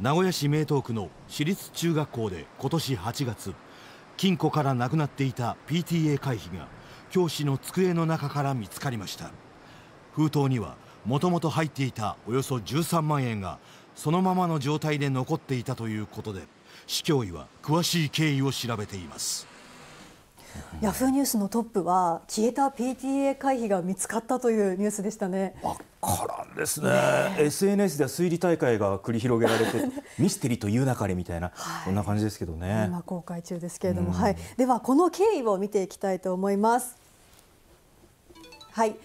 名古屋市名東区の私立中学校で今年8月金庫からなくなっていた PTA 会費が教師の机の中から見つかりました封筒にはもともと入っていたおよそ13万円がそのままの状態で残っていたということで市教委は詳しい経緯を調べていますヤフーニュースのトップは消えた PTA 会費が見つかったというニュースでしたね。ですね SNS では推理大会が繰り広げられて ミステリーと言うなれみたいな、はい、そんな感じですけどね今公開中ですけれども、うん、はい、ではこの経緯を見ていきたいと思いますはい、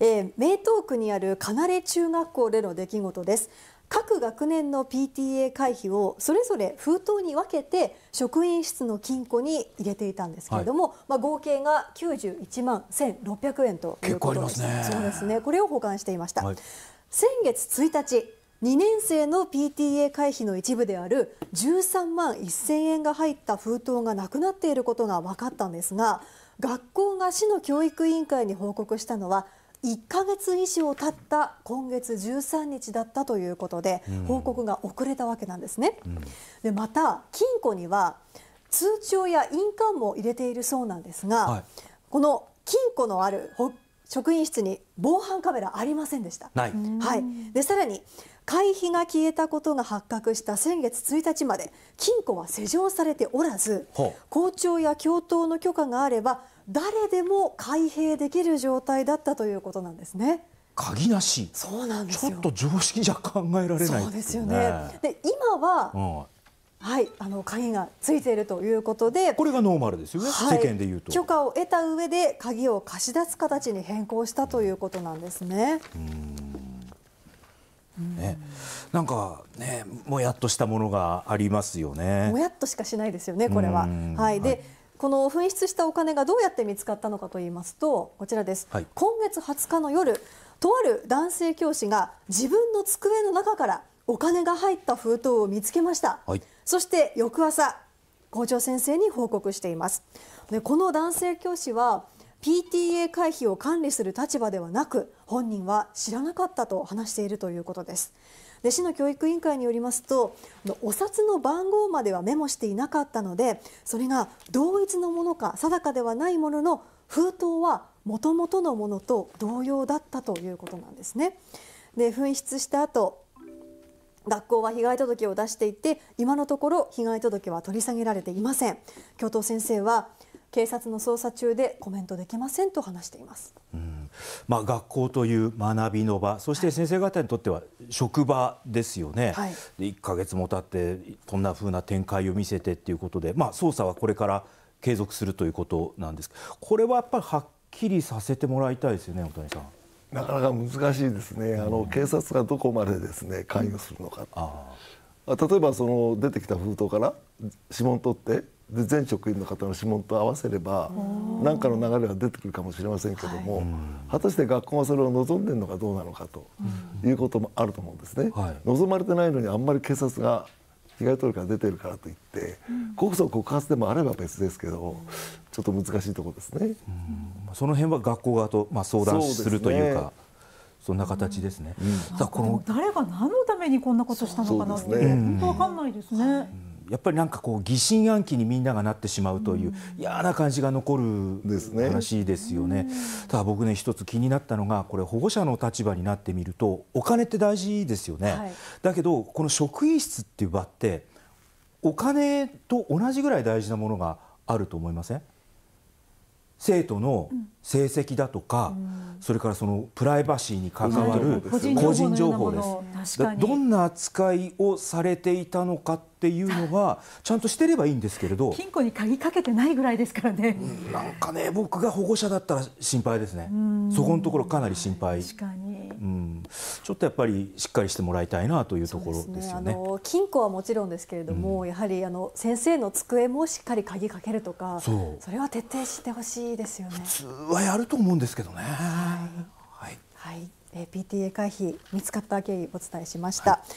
えー、名東区にあるかなれ中学校での出来事です各学年の PTA 会費をそれぞれ封筒に分けて職員室の金庫に入れていたんですけれども、はい、まあ、合計が91万1600円ということです、ね、そうですねこれを保管していました、はい、先月1日2年生の PTA 会費の一部である13万1000円が入った封筒がなくなっていることが分かったんですが学校が市の教育委員会に報告したのは1か月以上経った今月13日だったということで、報告が遅れたわけなんですね。うん、でまた金庫には通帳や印鑑も入れているそうなんですが、はい、この金庫のある職員室に防犯カメラありませんでした。はい、でさらに会費が消えたことが発覚した先月1日まで金庫は施錠されておらず校長や教頭の許可があれば誰でも開閉できる状態だったということなんですね。鍵なしそうなんですよ。ちょっと常識じゃ考えられない、ね、そうですよねで今は、うんはい、あの鍵がついているということで、これがノーマルですよね、はい、世間で言うと。許可を得た上で鍵を貸し出す形に変更したということなんですね。ね、なんかね、もやっとしたものがありますよね。もやっとしかしないですよね、これは。はい、で、はい、この紛失したお金がどうやって見つかったのかと言いますと、こちらです。はい、今月二十日の夜、とある男性教師が自分の机の中からお金が入った封筒を見つけました、はい、そして翌朝校長先生に報告していますでこの男性教師は PTA 会費を管理する立場ではなく本人は知らなかったと話しているということですで市の教育委員会によりますとお札の番号まではメモしていなかったのでそれが同一のものか定かではないものの封筒はもともとのものと同様だったということなんですね。で紛失した後学校は被害届を出していて今のところ被害届は取り下げられていません教頭先生は警察の捜査中でコメントできませんと話しています、うんまあ、学校という学びの場そして先生方にとっては職場ですよね、はい、1か月も経ってこんなふうな展開を見せてということで、まあ、捜査はこれから継続するということなんですこれはやっぱりはっきりさせてもらいたいですよね、大谷さん。なかなか難しいですね、あの警察がどこまでですね関与するのか、うん、例えばその出てきた封筒から指紋取ってで全職員の方の指紋と合わせれば何かの流れは出てくるかもしれませんけども、はい、果たして学校はそれを望んでるのかどうなのかということもあると思うんですね。はい、望まれてないのにあんまり警察が被害届が出てるからといって告訴告発でもあれば別ですけどちょっと難しいところですね。うん、その辺は学校側とまあ相談するというか。そんな形ですね。さあこの誰が何のためにこんなことしたのかなって、本当わかんないですね。やっぱりなんかこう疑心暗鬼にみんながなってしまうという嫌な感じが残る話ですよね。ただ僕ね一つ気になったのがこれ保護者の立場になってみるとお金って大事ですよね。だけどこの職員室っていう場ってお金と同じぐらい大事なものがあると思いません？生徒の成績だとか、それからそのプライバシーに関わる個人情報ですどんな扱いをされていたのかっていうのは ちゃんとしてればいいんですけれど金庫に鍵かけてないぐらいですからね、うん、なんかね僕が保護者だったら心配ですねそこのところかなり心配、うん、ちょっとやっぱりしっかりしてもらいたいなというところですよね。ねあの金庫はもちろんですけれども、うん、やはりあの先生の机もしっかり鍵かけるとか、それは徹底してほしいですよね。普通はやると思うんですけどね。はい。はい、はい、えー、PTA 会費見つかった経緯お伝えしました。はい、